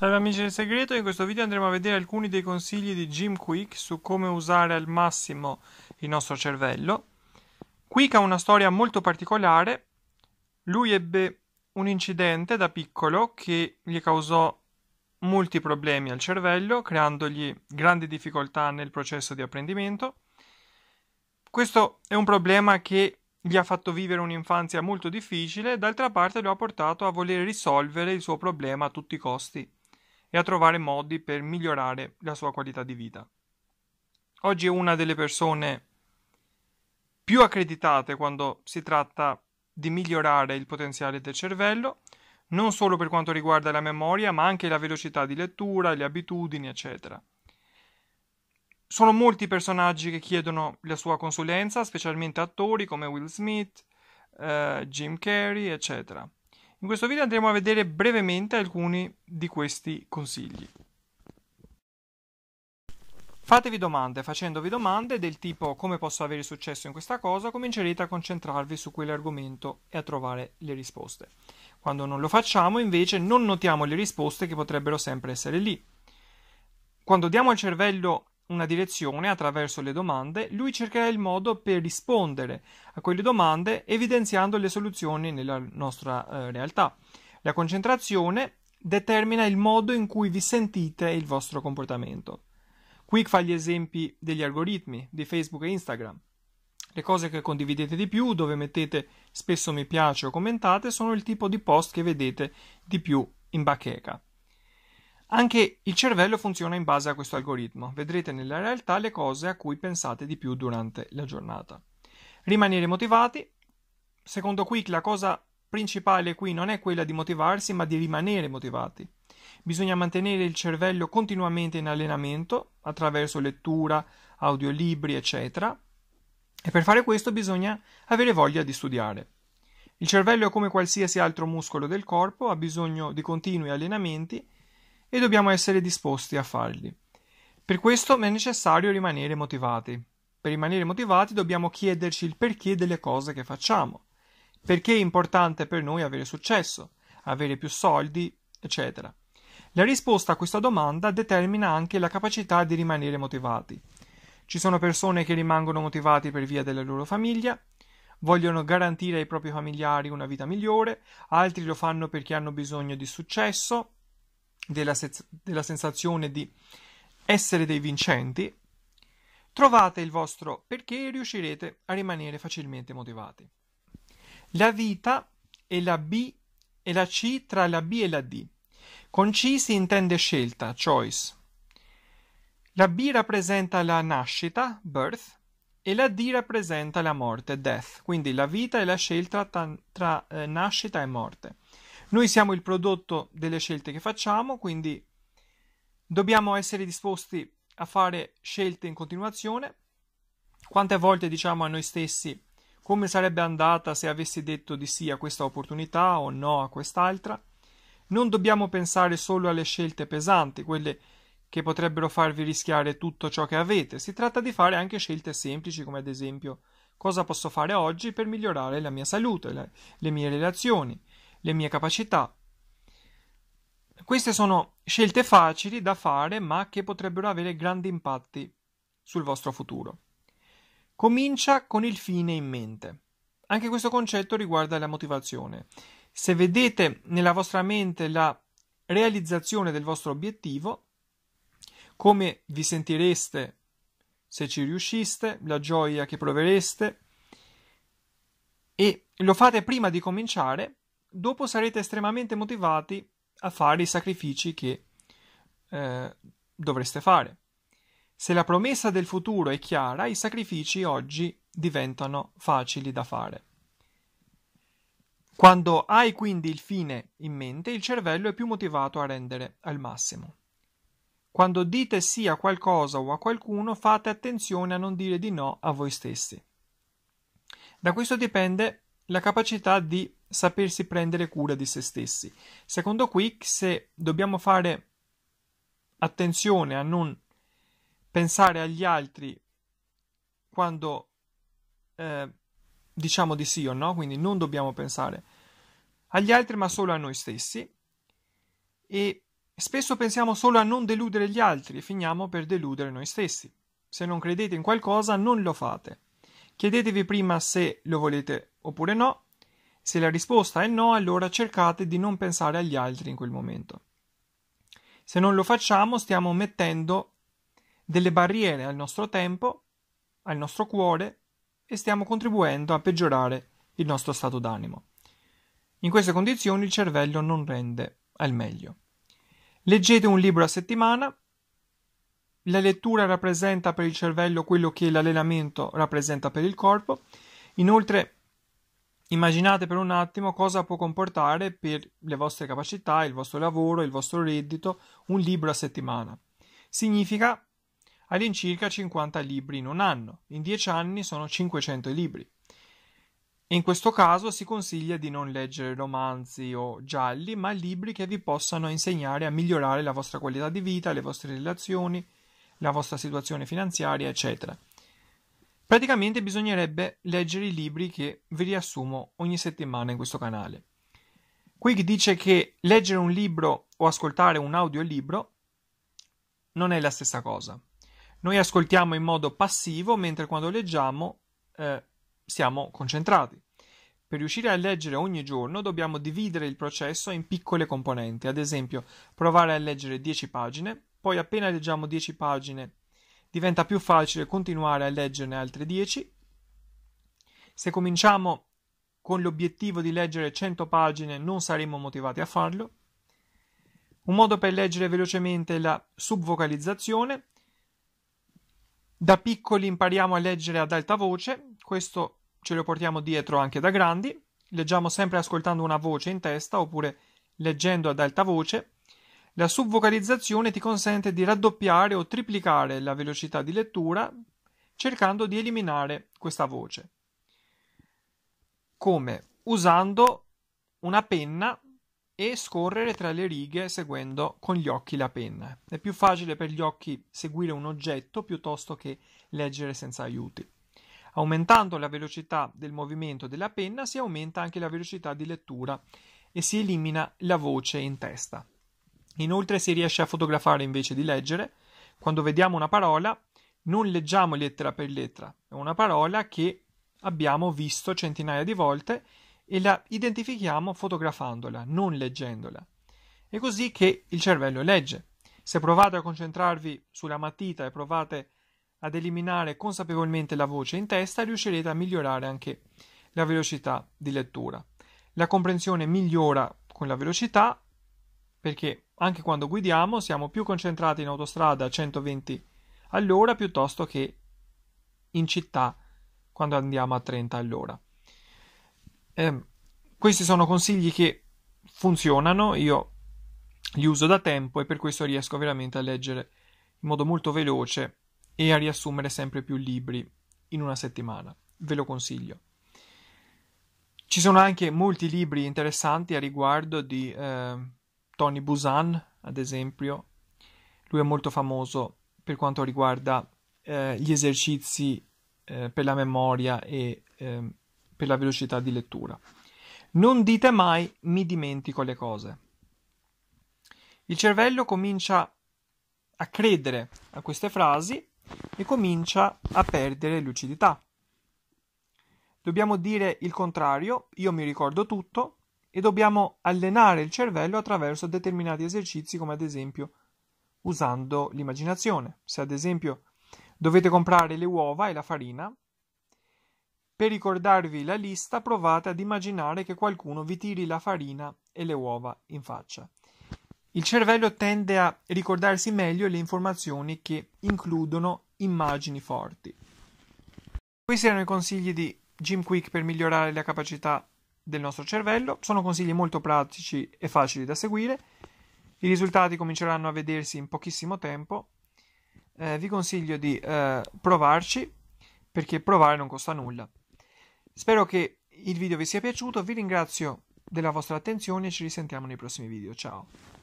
Salve amici del segreto, in questo video andremo a vedere alcuni dei consigli di Jim Quick su come usare al massimo il nostro cervello. Quick ha una storia molto particolare, lui ebbe un incidente da piccolo che gli causò molti problemi al cervello, creandogli grandi difficoltà nel processo di apprendimento. Questo è un problema che gli ha fatto vivere un'infanzia molto difficile, d'altra parte lo ha portato a voler risolvere il suo problema a tutti i costi e a trovare modi per migliorare la sua qualità di vita. Oggi è una delle persone più accreditate quando si tratta di migliorare il potenziale del cervello, non solo per quanto riguarda la memoria, ma anche la velocità di lettura, le abitudini, eccetera. Sono molti i personaggi che chiedono la sua consulenza, specialmente attori come Will Smith, eh, Jim Carrey, eccetera. In questo video andremo a vedere brevemente alcuni di questi consigli. Fatevi domande, facendovi domande del tipo come posso avere successo in questa cosa, comincerete a concentrarvi su quell'argomento e a trovare le risposte. Quando non lo facciamo, invece, non notiamo le risposte che potrebbero sempre essere lì. Quando diamo al cervello una direzione attraverso le domande, lui cercherà il modo per rispondere a quelle domande evidenziando le soluzioni nella nostra eh, realtà. La concentrazione determina il modo in cui vi sentite e il vostro comportamento. Quick fa gli esempi degli algoritmi di Facebook e Instagram. Le cose che condividete di più, dove mettete spesso mi piace o commentate, sono il tipo di post che vedete di più in bacheca. Anche il cervello funziona in base a questo algoritmo. Vedrete nella realtà le cose a cui pensate di più durante la giornata. Rimanere motivati. Secondo Quick la cosa principale qui non è quella di motivarsi, ma di rimanere motivati. Bisogna mantenere il cervello continuamente in allenamento attraverso lettura, audiolibri, eccetera. E per fare questo bisogna avere voglia di studiare. Il cervello, come qualsiasi altro muscolo del corpo, ha bisogno di continui allenamenti e dobbiamo essere disposti a farli. Per questo è necessario rimanere motivati. Per rimanere motivati dobbiamo chiederci il perché delle cose che facciamo, perché è importante per noi avere successo, avere più soldi, eccetera. La risposta a questa domanda determina anche la capacità di rimanere motivati. Ci sono persone che rimangono motivati per via della loro famiglia, vogliono garantire ai propri familiari una vita migliore, altri lo fanno perché hanno bisogno di successo, della, sez- della sensazione di essere dei vincenti, trovate il vostro perché e riuscirete a rimanere facilmente motivati. La vita è la B e la C tra la B e la D. Con C si intende scelta, choice. La B rappresenta la nascita, birth, e la D rappresenta la morte, death, quindi la vita è la scelta tra, tra eh, nascita e morte. Noi siamo il prodotto delle scelte che facciamo, quindi dobbiamo essere disposti a fare scelte in continuazione. Quante volte diciamo a noi stessi come sarebbe andata se avessi detto di sì a questa opportunità o no a quest'altra? Non dobbiamo pensare solo alle scelte pesanti, quelle che potrebbero farvi rischiare tutto ciò che avete. Si tratta di fare anche scelte semplici, come ad esempio cosa posso fare oggi per migliorare la mia salute, le, le mie relazioni, le mie capacità. Queste sono scelte facili da fare ma che potrebbero avere grandi impatti sul vostro futuro. Comincia con il fine in mente. Anche questo concetto riguarda la motivazione. Se vedete nella vostra mente la realizzazione del vostro obiettivo, come vi sentireste se ci riusciste, la gioia che provereste, e lo fate prima di cominciare, dopo sarete estremamente motivati a fare i sacrifici che eh, dovreste fare. Se la promessa del futuro è chiara, i sacrifici oggi diventano facili da fare. Quando hai quindi il fine in mente, il cervello è più motivato a rendere al massimo. Quando dite sì a qualcosa o a qualcuno, fate attenzione a non dire di no a voi stessi. Da questo dipende la capacità di sapersi prendere cura di se stessi. Secondo Quick, se dobbiamo fare attenzione a non pensare agli altri quando eh, diciamo di sì o no, quindi non dobbiamo pensare agli altri ma solo a noi stessi e spesso pensiamo solo a non deludere gli altri e finiamo per deludere noi stessi. Se non credete in qualcosa non lo fate. Chiedetevi prima se lo volete oppure no se la risposta è no, allora cercate di non pensare agli altri in quel momento. Se non lo facciamo, stiamo mettendo delle barriere al nostro tempo, al nostro cuore e stiamo contribuendo a peggiorare il nostro stato d'animo. In queste condizioni il cervello non rende al meglio. Leggete un libro a settimana. La lettura rappresenta per il cervello quello che l'allenamento rappresenta per il corpo. Inoltre Immaginate per un attimo cosa può comportare per le vostre capacità, il vostro lavoro, il vostro reddito, un libro a settimana. Significa all'incirca 50 libri in un anno. In 10 anni sono 500 libri. In questo caso si consiglia di non leggere romanzi o gialli, ma libri che vi possano insegnare a migliorare la vostra qualità di vita, le vostre relazioni, la vostra situazione finanziaria, eccetera. Praticamente bisognerebbe leggere i libri che vi riassumo ogni settimana in questo canale. Quick dice che leggere un libro o ascoltare un audiolibro non è la stessa cosa. Noi ascoltiamo in modo passivo, mentre quando leggiamo eh, siamo concentrati. Per riuscire a leggere ogni giorno dobbiamo dividere il processo in piccole componenti, ad esempio provare a leggere 10 pagine, poi appena leggiamo 10 pagine diventa più facile continuare a leggerne altre 10. Se cominciamo con l'obiettivo di leggere 100 pagine non saremo motivati a farlo. Un modo per leggere velocemente è la subvocalizzazione. Da piccoli impariamo a leggere ad alta voce, questo ce lo portiamo dietro anche da grandi. Leggiamo sempre ascoltando una voce in testa oppure leggendo ad alta voce la subvocalizzazione ti consente di raddoppiare o triplicare la velocità di lettura cercando di eliminare questa voce. Come? Usando una penna e scorrere tra le righe seguendo con gli occhi la penna. È più facile per gli occhi seguire un oggetto piuttosto che leggere senza aiuti. Aumentando la velocità del movimento della penna si aumenta anche la velocità di lettura e si elimina la voce in testa. Inoltre si riesce a fotografare invece di leggere. Quando vediamo una parola, non leggiamo lettera per lettera, è una parola che abbiamo visto centinaia di volte e la identifichiamo fotografandola, non leggendola. È così che il cervello legge. Se provate a concentrarvi sulla matita e provate ad eliminare consapevolmente la voce in testa, riuscirete a migliorare anche la velocità di lettura. La comprensione migliora con la velocità perché anche quando guidiamo siamo più concentrati in autostrada a 120 all'ora piuttosto che in città quando andiamo a 30 all'ora. Eh, questi sono consigli che funzionano, io li uso da tempo e per questo riesco veramente a leggere in modo molto veloce e a riassumere sempre più libri in una settimana. Ve lo consiglio. Ci sono anche molti libri interessanti a riguardo di eh, Tony Busan, ad esempio, lui è molto famoso per quanto riguarda eh, gli esercizi eh, per la memoria e eh, per la velocità di lettura. Non dite mai mi dimentico le cose. Il cervello comincia a credere a queste frasi e comincia a perdere lucidità. Dobbiamo dire il contrario, io mi ricordo tutto, e dobbiamo allenare il cervello attraverso determinati esercizi come ad esempio usando l'immaginazione. Se ad esempio dovete comprare le uova e la farina, per ricordarvi la lista provate ad immaginare che qualcuno vi tiri la farina e le uova in faccia. Il cervello tende a ricordarsi meglio le informazioni che includono immagini forti. Questi erano i consigli di Jim Quick per migliorare la capacità del nostro cervello. Sono consigli molto pratici e facili da seguire. I risultati cominceranno a vedersi in pochissimo tempo. Eh, vi consiglio di eh, provarci perché provare non costa nulla. Spero che il video vi sia piaciuto, vi ringrazio della vostra attenzione e ci risentiamo nei prossimi video. Ciao!